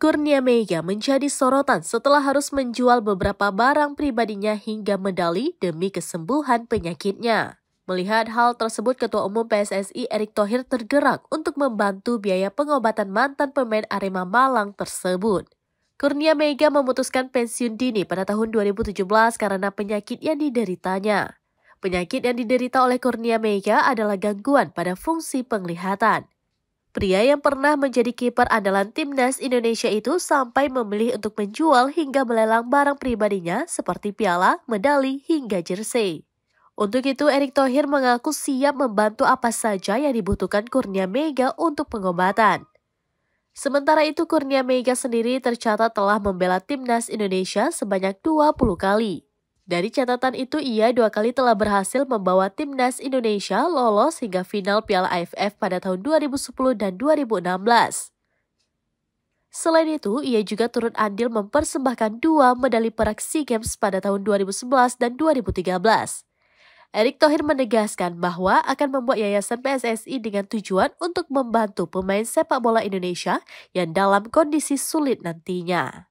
Kurnia Mega menjadi sorotan setelah harus menjual beberapa barang pribadinya hingga medali demi kesembuhan penyakitnya. Melihat hal tersebut, Ketua Umum PSSI Erick Thohir tergerak untuk membantu biaya pengobatan mantan pemain Arema Malang tersebut. Kurnia Mega memutuskan pensiun dini pada tahun 2017 karena penyakit yang dideritanya. Penyakit yang diderita oleh Kurnia Mega adalah gangguan pada fungsi penglihatan. Pria yang pernah menjadi kiper andalan timnas Indonesia itu sampai memilih untuk menjual hingga melelang barang pribadinya seperti piala, medali, hingga jersey. Untuk itu, Erick Thohir mengaku siap membantu apa saja yang dibutuhkan Kurnia Mega untuk pengobatan. Sementara itu, Kurnia Mega sendiri tercatat telah membela timnas Indonesia sebanyak 20 kali. Dari catatan itu, ia dua kali telah berhasil membawa timnas Indonesia lolos hingga final Piala AFF pada tahun 2010 dan 2016. Selain itu, ia juga turut andil mempersembahkan dua medali perak SEA Games pada tahun 2011 dan 2013. Erick Thohir menegaskan bahwa akan membuat yayasan PSSI dengan tujuan untuk membantu pemain sepak bola Indonesia yang dalam kondisi sulit nantinya.